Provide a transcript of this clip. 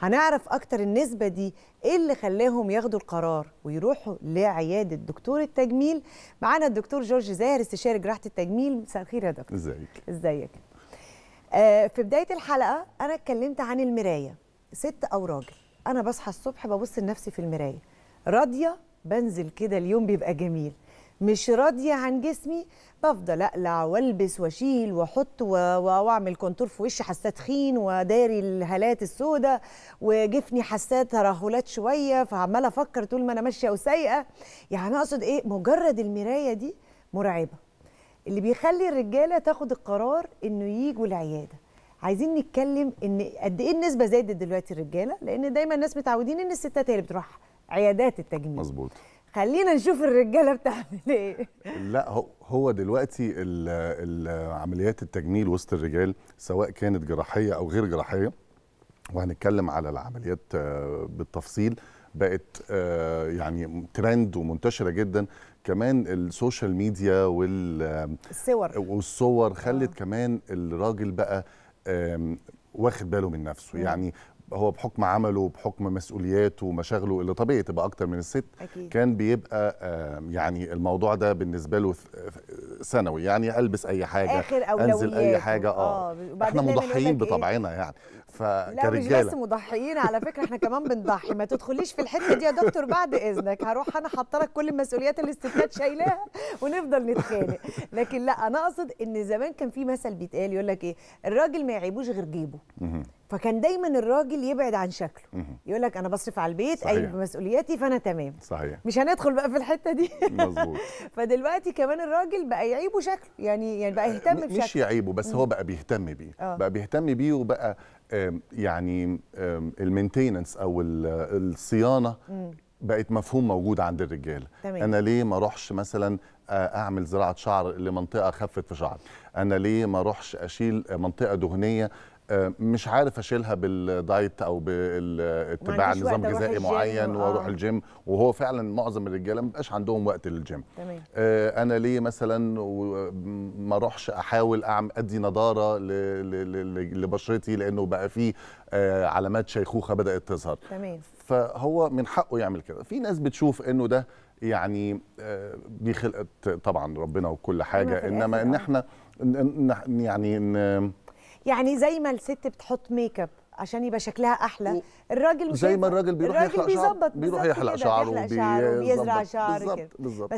هنعرف اكتر النسبه دي ايه اللي خلاهم ياخدوا القرار ويروحوا لعياده دكتور التجميل معانا الدكتور جورج زاهر استشاري جراحه التجميل مساء الخير يا دكتور ازيك ازيك آه في بدايه الحلقه انا اتكلمت عن المرايه ست او راجل انا بصحى الصبح ببص لنفسي في المرايه راضيه بنزل كده اليوم بيبقى جميل مش راضيه عن جسمي بفضل اقلع والبس واشيل واحط واعمل كونتور في وشي حساه تخين وداري الهالات السوداء وجفني حساه ترهلات شويه فعماله افكر طول ما انا ماشيه وسايقه يعني اقصد ايه مجرد المرايه دي مرعبه اللي بيخلي الرجاله تاخد القرار انه ييجوا العياده عايزين نتكلم ان قد ايه النسبه زادت دلوقتي الرجاله لان دايما الناس متعودين ان الستات هي اللي بتروح عيادات التجميل مظبوط خلينا نشوف الرجاله بتعمل ايه لا هو هو دلوقتي ال ال عمليات التجميل وسط الرجال سواء كانت جراحيه او غير جراحيه وهنتكلم على العمليات آه، بالتفصيل بقت آه، يعني ترند ومنتشره جدا كمان السوشيال ميديا وال الصور والصور خلت آه. كمان الراجل بقى واخد باله من نفسه يعني هو بحكم عمله بحكم مسؤولياته ومشاغله اللي طبيعي تبقى اكتر من الست أكيد. كان بيبقى يعني الموضوع ده بالنسبه له ثانوي يعني البس اي حاجه آخر انزل اي حاجه اه, آه. احنا مضحيين إيه؟ بطبعنا يعني فكرجاله لا مش بس مضحيين على فكره احنا كمان بنضحي ما تدخليش في الحته دي يا دكتور بعد اذنك هروح انا حاطه لك كل المسؤوليات اللي الستات شايلاها ونفضل نتخانق لكن لا انا اقصد ان زمان كان في مثل بيتقال يقول لك ايه الراجل ما يعيبوش غير جيبه فكان دايما الراجل يبعد عن شكله يقول لك انا بصرف على البيت اي بمسؤولياتي فانا تمام صحيح مش هندخل بقى في الحته دي مظبوط فدلوقتي كمان الراجل بقى يعيبه شكله يعني يعني بقى يهتم بشكله مش يعيبه بس هو بقى بيهتم بيه آه. بقى بيهتم بيه وبقى يعني المينتيننس او الصيانه بقت مفهوم موجود عند الرجال تمام. انا ليه ما اروحش مثلا اعمل زراعه شعر لمنطقه خفت في شعر انا ليه ما اروحش اشيل منطقه دهنيه آه، مش عارف اشيلها بالدايت او باتباع نظام غذائي معين واروح آه. الجيم وهو فعلا معظم الرجاله ما بيبقاش عندهم وقت للجيم تمام. آه، انا ليه مثلا ما اروحش احاول اعمل ادي نضاره لبشرتي لانه بقى فيه آه، علامات شيخوخه بدات تظهر تمام. فهو من حقه يعمل كده في ناس بتشوف انه ده يعني دي خلقه طبعا ربنا وكل حاجه انما ان يعني. احنا يعني يعني زي ما الست بتحط ميك اب عشان يبقى شكلها احلى و... الراجل زي ما الراجل بيروح يحلق شعره بيروح يحلق شعره بيزرع شعره بالزبط. كده